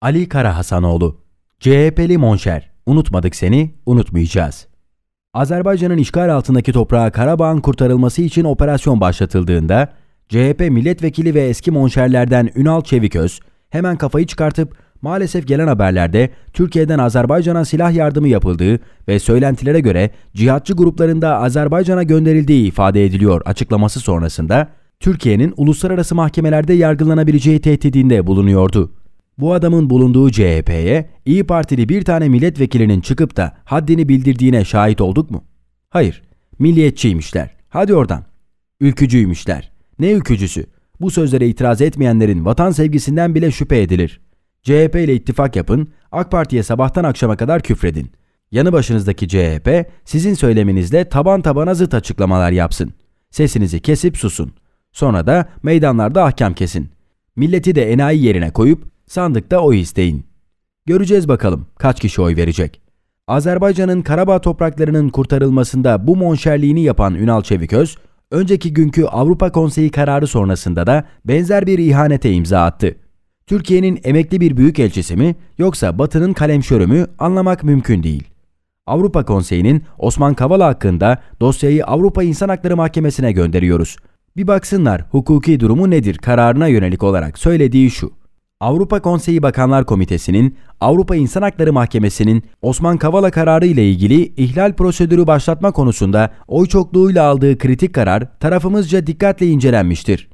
Ali Kara Hasanoğlu, CHP'li Monşer, unutmadık seni, unutmayacağız. Azerbaycan'ın işgal altındaki toprağa Karabağ'ın kurtarılması için operasyon başlatıldığında, CHP milletvekili ve eski monşerlerden Ünal Çeviköz hemen kafayı çıkartıp maalesef gelen haberlerde Türkiye'den Azerbaycan'a silah yardımı yapıldığı ve söylentilere göre cihatçı gruplarında Azerbaycan'a gönderildiği ifade ediliyor açıklaması sonrasında Türkiye'nin uluslararası mahkemelerde yargılanabileceği tehdidinde bulunuyordu. Bu adamın bulunduğu CHP'ye İyi Partili bir tane milletvekilinin çıkıp da haddini bildirdiğine şahit olduk mu? Hayır. Milliyetçiymişler. Hadi oradan. Ülkücüymüşler. Ne ülkücüsü? Bu sözlere itiraz etmeyenlerin vatan sevgisinden bile şüphe edilir. CHP ile ittifak yapın, AK Parti'ye sabahtan akşama kadar küfredin. Yanı başınızdaki CHP sizin söyleminizle taban tabana zıt açıklamalar yapsın. Sesinizi kesip susun. Sonra da meydanlarda ahkam kesin. Milleti de enayi yerine koyup Sandıkta oy isteyin. Göreceğiz bakalım kaç kişi oy verecek. Azerbaycan'ın Karabağ topraklarının kurtarılmasında bu monşerliğini yapan Ünal Çeviköz, önceki günkü Avrupa Konseyi kararı sonrasında da benzer bir ihanete imza attı. Türkiye'nin emekli bir büyükelçisi mi yoksa Batı'nın kalemşörü mü anlamak mümkün değil. Avrupa Konseyi'nin Osman Kavala hakkında dosyayı Avrupa İnsan Hakları Mahkemesi'ne gönderiyoruz. Bir baksınlar hukuki durumu nedir kararına yönelik olarak söylediği şu. Avrupa Konseyi Bakanlar Komitesi'nin, Avrupa İnsan Hakları Mahkemesi'nin Osman Kavala kararı ile ilgili ihlal prosedürü başlatma konusunda oy çokluğuyla aldığı kritik karar tarafımızca dikkatle incelenmiştir.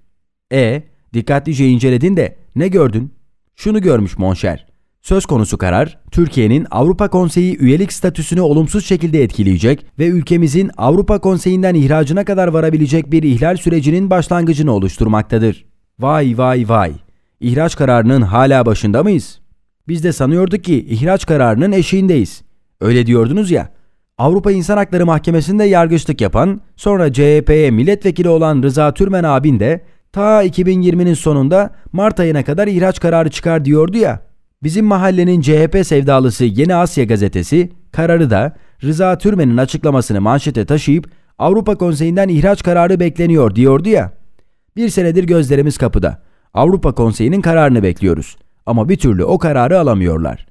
E, dikkatlice inceledin de ne gördün? Şunu görmüş Monşer. Söz konusu karar, Türkiye'nin Avrupa Konseyi üyelik statüsünü olumsuz şekilde etkileyecek ve ülkemizin Avrupa Konseyi'nden ihracına kadar varabilecek bir ihlal sürecinin başlangıcını oluşturmaktadır. Vay vay vay. İhraç kararının hala başında mıyız? Biz de sanıyorduk ki ihraç kararının eşiğindeyiz. Öyle diyordunuz ya. Avrupa İnsan Hakları Mahkemesi'nde yargıçlık yapan, sonra CHP'ye milletvekili olan Rıza Türmen abin de ta 2020'nin sonunda Mart ayına kadar ihraç kararı çıkar diyordu ya. Bizim mahallenin CHP sevdalısı Yeni Asya gazetesi kararı da Rıza Türmen'in açıklamasını manşete taşıyıp Avrupa Konseyi'nden ihraç kararı bekleniyor diyordu ya. Bir senedir gözlerimiz kapıda. Avrupa Konseyi'nin kararını bekliyoruz. Ama bir türlü o kararı alamıyorlar.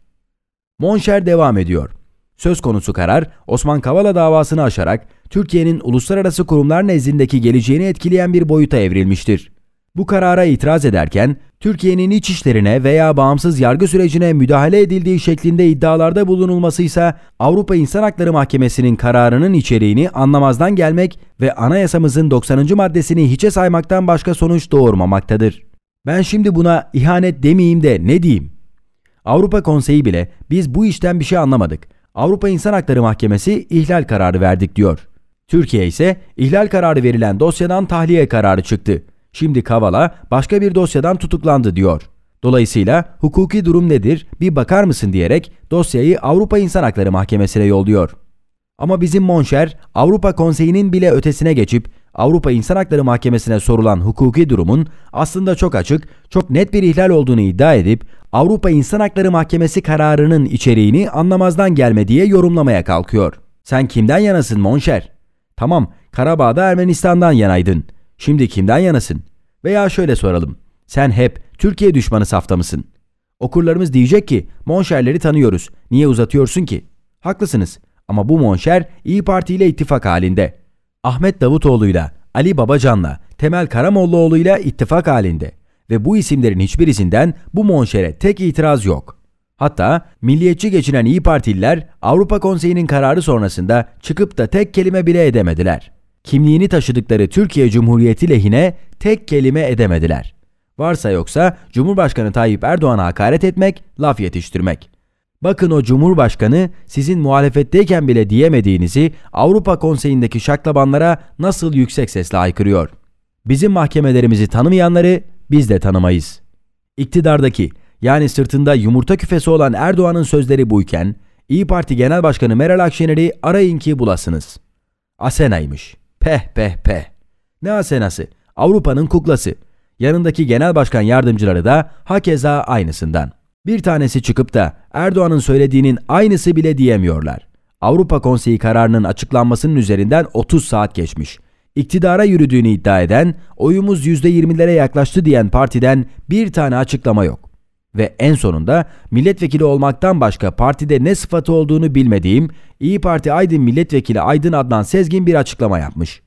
Monşer devam ediyor. Söz konusu karar Osman Kavala davasını aşarak Türkiye'nin uluslararası kurumlar nezdindeki geleceğini etkileyen bir boyuta evrilmiştir. Bu karara itiraz ederken Türkiye'nin iç işlerine veya bağımsız yargı sürecine müdahale edildiği şeklinde iddialarda bulunulması ise Avrupa İnsan Hakları Mahkemesi'nin kararının içeriğini anlamazdan gelmek ve anayasamızın 90. maddesini hiçe saymaktan başka sonuç doğurmamaktadır. Ben şimdi buna ihanet demeyeyim de ne diyeyim? Avrupa Konseyi bile biz bu işten bir şey anlamadık. Avrupa İnsan Hakları Mahkemesi ihlal kararı verdik diyor. Türkiye ise ihlal kararı verilen dosyadan tahliye kararı çıktı. Şimdi Kavala başka bir dosyadan tutuklandı diyor. Dolayısıyla hukuki durum nedir bir bakar mısın diyerek dosyayı Avrupa İnsan Hakları Mahkemesi'ne yolluyor. Ama bizim Monşer Avrupa Konseyi'nin bile ötesine geçip Avrupa İnsan Hakları Mahkemesi'ne sorulan hukuki durumun aslında çok açık, çok net bir ihlal olduğunu iddia edip Avrupa İnsan Hakları Mahkemesi kararının içeriğini anlamazdan gelme diye yorumlamaya kalkıyor. Sen kimden yanasın Monşer? Tamam, Karabağ'da Ermenistan'dan yanaydın. Şimdi kimden yanasın? Veya şöyle soralım. Sen hep Türkiye düşmanı safta mısın? Okurlarımız diyecek ki Monşerleri tanıyoruz. Niye uzatıyorsun ki? Haklısınız ama bu Monşer İyi Parti ile ittifak halinde. Ahmet Davutoğlu'yla, Ali Babacan'la, Temel Karamollaoğlu'yla ittifak halinde ve bu isimlerin hiçbirisinden bu monşere tek itiraz yok. Hatta milliyetçi geçinen İyi Partililer Avrupa Konseyi'nin kararı sonrasında çıkıp da tek kelime bile edemediler. Kimliğini taşıdıkları Türkiye Cumhuriyeti lehine tek kelime edemediler. Varsa yoksa Cumhurbaşkanı Tayyip Erdoğan'a hakaret etmek, laf yetiştirmek. Bakın o Cumhurbaşkanı sizin muhalefetteyken bile diyemediğinizi Avrupa Konseyi'ndeki şaklabanlara nasıl yüksek sesle aykırıyor. Bizim mahkemelerimizi tanımayanları biz de tanımayız. İktidardaki yani sırtında yumurta küfesi olan Erdoğan'ın sözleri buyken İyi Parti Genel Başkanı Meral Akşener'i arayın ki bulasınız. Asena'ymış. Peh peh peh. Ne Asena'sı? Avrupa'nın kuklası. Yanındaki Genel Başkan yardımcıları da hakeza aynısından.'' Bir tanesi çıkıp da Erdoğan'ın söylediğinin aynısı bile diyemiyorlar. Avrupa Konseyi kararının açıklanmasının üzerinden 30 saat geçmiş. İktidara yürüdüğünü iddia eden, oyumuz %20'lere yaklaştı diyen partiden bir tane açıklama yok. Ve en sonunda milletvekili olmaktan başka partide ne sıfatı olduğunu bilmediğim İyi Parti Aydın Milletvekili Aydın Adnan Sezgin bir açıklama yapmış.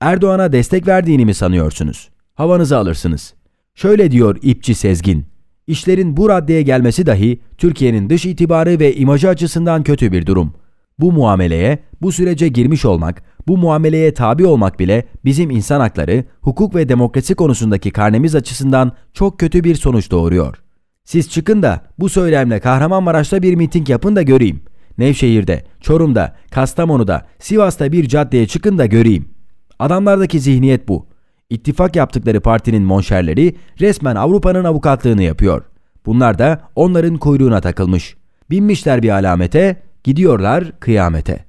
Erdoğan'a destek verdiğini mi sanıyorsunuz? Havanızı alırsınız. Şöyle diyor İpçi Sezgin. İşlerin bu raddeye gelmesi dahi Türkiye'nin dış itibarı ve imajı açısından kötü bir durum. Bu muameleye, bu sürece girmiş olmak, bu muameleye tabi olmak bile bizim insan hakları, hukuk ve demokrasi konusundaki karnemiz açısından çok kötü bir sonuç doğuruyor. Siz çıkın da bu söylemle Kahramanmaraş'ta bir miting yapın da göreyim. Nevşehir'de, Çorum'da, Kastamonu'da, Sivas'ta bir caddeye çıkın da göreyim. Adamlardaki zihniyet bu. İttifak yaptıkları partinin monşerleri resmen Avrupa'nın avukatlığını yapıyor. Bunlar da onların kuyruğuna takılmış. Binmişler bir alamete, gidiyorlar kıyamete.